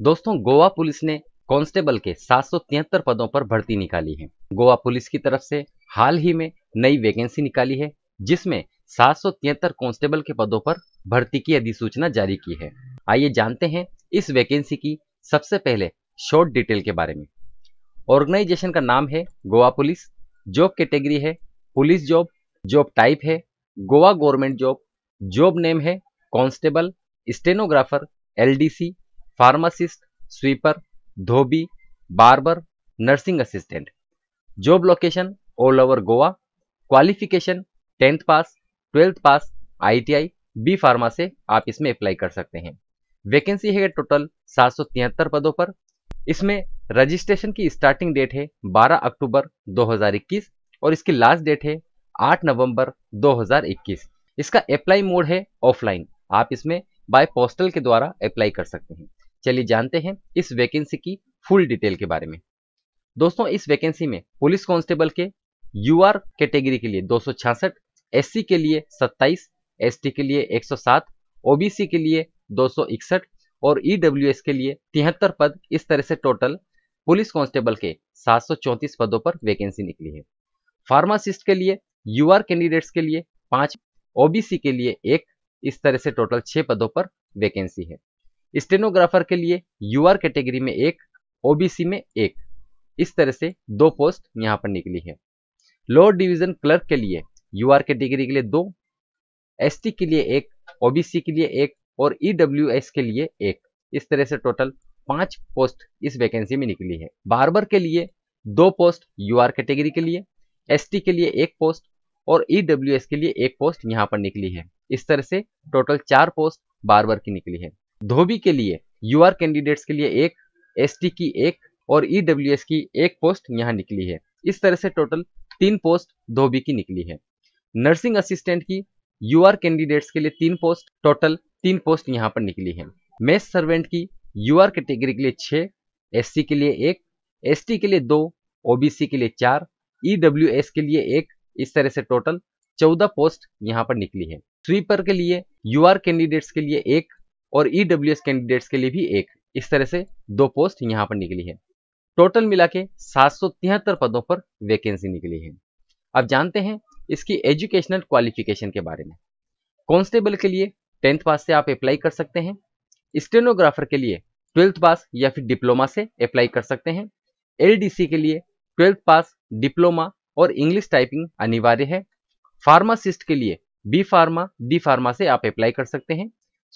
दोस्तों गोवा पुलिस ने कांस्टेबल के सात पदों पर भर्ती निकाली है गोवा पुलिस की तरफ से हाल ही में नई वैकेंसी निकाली है जिसमें सात कांस्टेबल के पदों पर भर्ती की अधिसूचना जारी की है आइए जानते हैं इस वैकेंसी की सबसे पहले शॉर्ट डिटेल के बारे में ऑर्गेनाइजेशन का नाम है गोवा पुलिस जॉब कैटेगरी है पुलिस जॉब जॉब टाइप है Goa government job job name है constable stenographer LDC pharmacist sweeper धोबी barber nursing assistant job location all over Goa qualification tenth pass twelfth pass ITI B pharma से आप इसमें apply कर सकते हैं वैकेंसी है टोटल सात पदों पर इसमें रजिस्ट्रेशन की स्टार्टिंग डेट है 12 अक्टूबर 2021 और इसकी लास्ट डेट है 8 नवंबर 2021 इसका अप्लाई मोड है ऑफलाइन आप इसमें बाय पोस्टल के द्वारा अप्लाई कर सकते हैं चलिए जानते हैं इस वैकेंसी की फुल डिटेल के बारे में दोस्तों इस वैकेंसी में पुलिस कांस्टेबल के यूआर कैटेगरी के लिए दो एससी के लिए 27, एसटी के लिए 107, ओबीसी के लिए 261 और ईडब्ल्यूएस e के लिए तिहत्तर पद इस तरह से टोटल पुलिस कांस्टेबल के सात पदों पर वैकेंसी निकली है फार्मासिस्ट के लिए यू कैंडिडेट्स के लिए पांच ओबीसी के लिए एक इस तरह से टोटल छह पदों पर वैकेंसी है स्टेनोग्राफर के लिए यूआर कैटेगरी में एक ओबीसी में एक इस तरह से दो पोस्ट यहाँ पर निकली है लोअर डिवीजन क्लर्क के लिए यूआर कैटेगरी के लिए दो एसटी के लिए एक ओबीसी के लिए एक और ईडब्ल्यू के लिए एक इस तरह से टोटल पांच पोस्ट इस वैकेंसी में निकली है बार्बर के लिए दो पोस्ट यू कैटेगरी के लिए एस के लिए एक पोस्ट और ईडब्ल्यू के लिए एक पोस्ट यहाँ पर निकली है इस तरह से टोटल चार पोस्ट बार्बर की निकली है धोबी के लिए यूआर कैंडिडेट्स के लिए एक एसटी की एक और ईडब्ल्यूएस e की एक पोस्ट यहाँ निकली है इस तरह से टोटल तीन पोस्ट धोबी की निकली है नर्सिंग असिस्टेंट की यूआर कैंडिडेट्स के लिए तीन पोस्ट टोटल तीन पोस्ट यहाँ पर निकली है मेस सर्वेंट की यूआर कैटेगरी के लिए एस एससी के लिए एक एसटी के लिए दो ओबीसी के लिए चार ईडब्ल्यूएस e के लिए एक इस तरह से टोटल चौदह पोस्ट यहाँ पर निकली है स्वीपर के लिए यूआर कैंडिडेट्स के लिए एक और ईडब्ल्यू e कैंडिडेट्स के लिए भी एक इस तरह से दो पोस्ट यहाँ पर निकली है टोटल मिला के सात पदों पर वैकेंसी निकली है अब जानते हैं इसकी एजुकेशनल क्वालिफिकेशन के बारे में कॉन्स्टेबल के लिए टेंथ पास से आप अप्लाई कर सकते हैं स्टेनोग्राफर के लिए ट्वेल्थ पास या फिर डिप्लोमा से अप्लाई कर सकते हैं एलडीसी के लिए ट्वेल्थ पास डिप्लोमा और इंग्लिश टाइपिंग अनिवार्य है फार्मासिस्ट के लिए बी फार्मा डी फार्मा से आप अप्लाई कर सकते हैं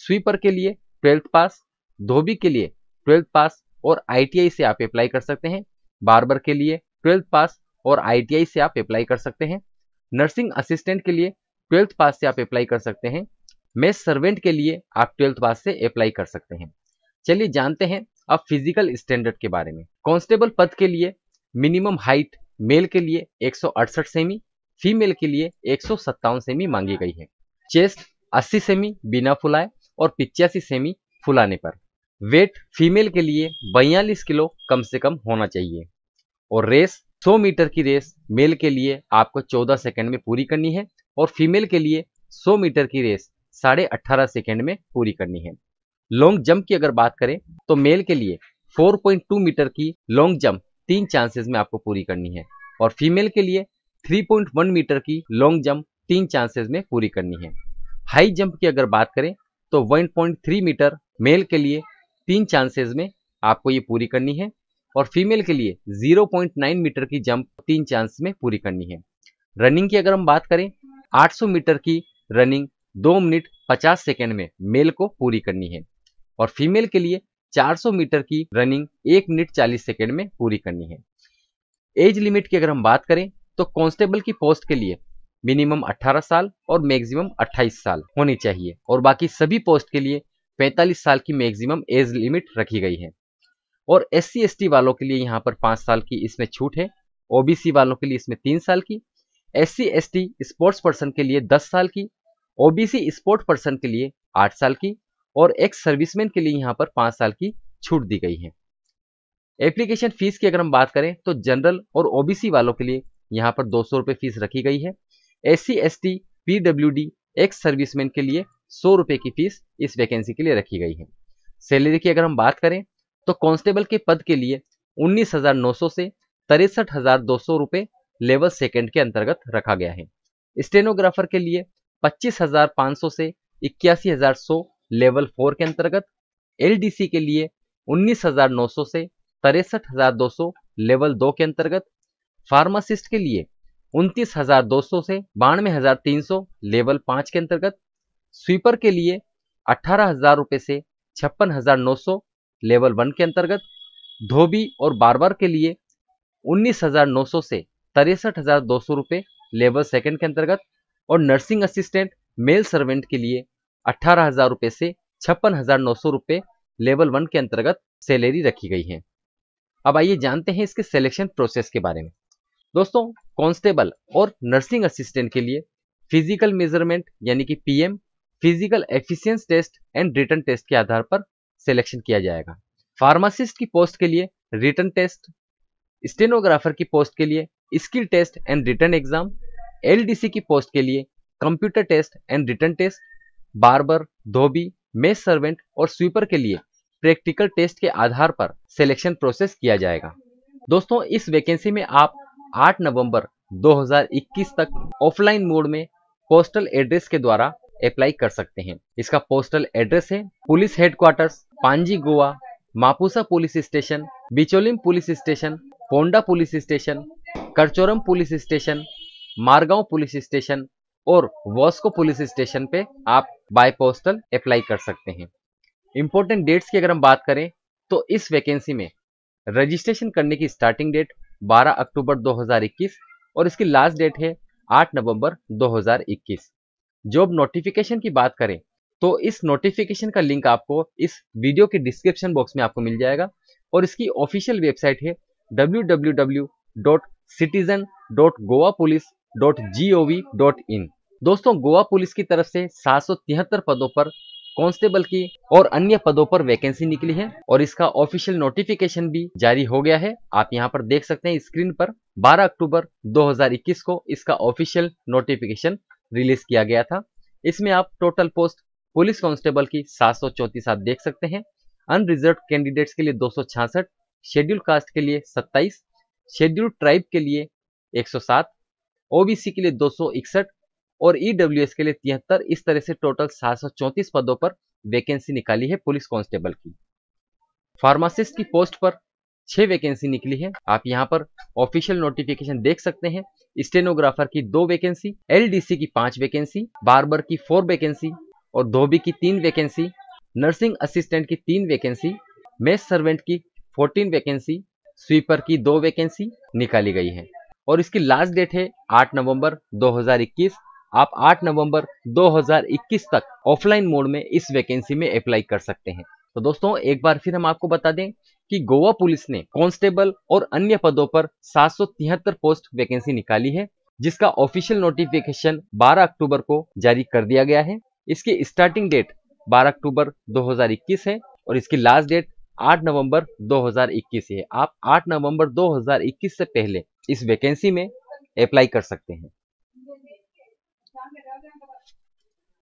स्वीपर के लिए ट्वेल्थ पास धोबी के लिए ट्वेल्थ पास और आईटीआई से आप अप्लाई कर सकते हैं बार्बर के लिए ट्वेल्थ पास और आईटीआई से आप अप्लाई कर सकते हैं नर्सिंग असिस्टेंट के लिए ट्वेल्थ पास से आप अप्लाई कर सकते हैं मेस सर्वेंट के लिए आप ट्वेल्थ पास से अप्लाई कर सकते हैं चलिए जानते हैं अब फिजिकल स्टैंडर्ड के बारे में कांस्टेबल पद के लिए मिनिमम हाइट मेल के लिए एक सेमी फीमेल के लिए एक सेमी मांगी गई है चेस्ट 80 सेमी बिना फुलाए और पिचासी सेमी फुलाने पर वेट फीमेल के लिए बयालीस किलो कम से कम होना चाहिए और रेस 100 मीटर की रेस मेल के लिए आपको 14 सेकंड में पूरी करनी है और फीमेल के लिए 100 मीटर की रेस साढ़े अट्ठारह सेकेंड में पूरी करनी है लॉन्ग जंप की अगर बात करें तो मेल के लिए 4.2 मीटर की लॉन्ग जंप तीन चांसेस में आपको पूरी करनी है और फीमेल के लिए 3.1 मीटर की लॉन्ग जंप तीन चांसेस में पूरी करनी है हाई जंप की अगर बात करें तो 1.3 मीटर मेल के लिए तीन चांसेस में आपको ये पूरी करनी है और फीमेल के लिए 0.9 मीटर की जंप तीन चांस में पूरी करनी है रनिंग की अगर हम बात करें 800 मीटर की रनिंग दो मिनट 50 सेकेंड में मेल को पूरी करनी है और फीमेल के लिए 400 मीटर की रनिंग एक मिनट 40 सेकेंड में पूरी करनी है एज लिमिट की अगर हम बात करें तो कांस्टेबल की पोस्ट के लिए मिनिमम 18 साल और मैक्सिमम 28 साल होनी चाहिए और बाकी सभी पोस्ट के लिए 45 साल की मैक्सिमम एज लिमिट रखी गई है और एस सी वालों के लिए यहाँ पर पांच साल की इसमें छूट है ओबीसी वालों के लिए इसमें तीन साल की S C S T sports person के लिए दस साल की ओबीसी स्पोर्ट पर्सन के लिए आठ साल की और एक्स सर्विसमैन के लिए यहाँ पर पांच साल की छूट दी गई है एप्लीकेशन फीस की अगर हम बात करें तो जनरल और ओबीसी वालों के लिए यहाँ पर दो सौ फीस रखी गई है S C S T the ex serviceman के लिए सौ रुपए की फीस इस वैकेंसी के लिए रखी गई है सैलरी की अगर हम बात करें तो कांस्टेबल के पद के लिए उन्नीस हजार नौ सौ से तिरसठ हजार दो सौ रुपये लेवल सेकेंड के अंतर्गत रखा गया है स्टेनोग्राफर के लिए पच्चीस हजार सौ से इक्यासी हजार सौ लेवल फोर के अंतर्गत एलडीसी के लिए उन्नीस हजार नौ सौ से तिरसठ हजार दो सौ लेवल दो के अंतर्गत फार्मासिस्ट के लिए उनतीस हजार दो सौ से बानवे हजार तीन सौ लेवल पांच के अंतर्गत स्वीपर के लिए अठारह हजार रुपये से छप्पन हजार नौ सौ लेवल वन के अंतर्गत धोबी और बारबर के लिए उन्नीस हजार नौ सौ से तिरसठ हजार दो सौ रुपए लेवल सेकंड के अंतर्गत और नर्सिंग असिस्टेंट मेल सर्वेंट के लिए अठारह हजार रुपये से छप्पन हजार नौ सौ रुपए लेवल वन के अंतर्गत सैलरी रखी गई है अब आइए जानते हैं इसके सिलेक्शन प्रोसेस के बारे में दोस्तों कांस्टेबल और नर्सिंग असिस्टेंट के लिए फिजिकल मेजरमेंट यानी कि PM physical efficiency test and return test के आधार पर सिलेक्शन किया जाएगा फार्मासिस्ट की पोस्ट के लिए रिटर्न टेस्ट स्टेनोग्राफर की पोस्ट के लिए skill test and return exam L की पोस्ट के लिए computer test and return test barber धोबी मेस सर्वेंट और स्वीपर के लिए प्रैक्टिकल टेस्ट के आधार पर सिलेक्शन प्रोसेस किया जाएगा दोस्तों इस वैकेंसी में आप 8 नवंबर 2021 तक ऑफलाइन मोड में पोस्टल एड्रेस के द्वारा अप्लाई कर सकते हैं इसका पोस्टल एड्रेस है police headquarters Panaji Goa Mapusa police station Bicholim police station Ponda police station Curchorem police station Margao police station और वॉस्को पुलिस स्टेशन पे आप बाय पोस्टल अप्लाई कर सकते हैं इंपॉर्टेंट डेट्स की अगर हम बात करें तो इस वैकेंसी में रजिस्ट्रेशन करने की स्टार्टिंग डेट 12 अक्टूबर 2021 और इसकी लास्ट डेट है 8 नवंबर 2021 जॉब नोटिफिकेशन की बात करें तो इस नोटिफिकेशन का लिंक आपको इस वीडियो के डिस्क्रिप्शन बॉक्स में आपको मिल जाएगा और इसकी ऑफिशियल वेबसाइट है www.citizen.goapolice.gov.in दोस्तों गोवा पुलिस की तरफ से सात पदों पर कांस्टेबल की और अन्य पदों पर वैकेंसी निकली है और इसका ऑफिशियल नोटिफिकेशन भी जारी हो गया है आप यहाँ पर देख सकते हैं स्क्रीन पर 12 अक्टूबर 2021 को इसका ऑफिशियल नोटिफिकेशन रिलीज किया गया था इसमें आप टोटल पोस्ट पुलिस कांस्टेबल की सात आप देख सकते हैं अनरिजर्व कैंडिडेट्स के लिए दो शेड्यूल कास्ट के लिए सत्ताईस शेड्यूल ट्राइब के लिए एक ओबीसी के लिए दो और ईडब्ल्यू e के लिए तिहत्तर इस तरह से टोटल सात पदों पर वैकेंसी निकाली है पुलिस कांस्टेबल की फार्मासिस्ट की पोस्ट पर छह वैकेंसी निकली है आप यहाँ पर ऑफिशियल नोटिफिकेशन देख सकते हैं स्टेनोग्राफर की दो वैकेंसी एलडीसी की पांच वैकेंसी बार्बर की फोर वैकेंसी और धोबी की तीन वैकेंसी नर्सिंग असिस्टेंट की तीन वैकेंसी मेस सर्वेंट की फोर्टीन वैकेंसी स्वीपर की दो वैकेंसी निकाली गई है और इसकी लास्ट डेट है आठ नवम्बर दो आप 8 नवंबर 2021 तक ऑफलाइन मोड में इस वैकेंसी में अप्लाई कर सकते हैं तो दोस्तों एक बार फिर हम आपको बता दें कि गोवा पुलिस ने कांस्टेबल और अन्य पदों पर सात पोस्ट वैकेंसी निकाली है जिसका ऑफिशियल नोटिफिकेशन 12 अक्टूबर को जारी कर दिया गया है इसकी स्टार्टिंग डेट 12 अक्टूबर 2021 है और इसकी लास्ट डेट 8 नवंबर 2021 है आप 8 नवंबर 2021 से पहले इस वैकेंसी में अप्लाई कर सकते हैं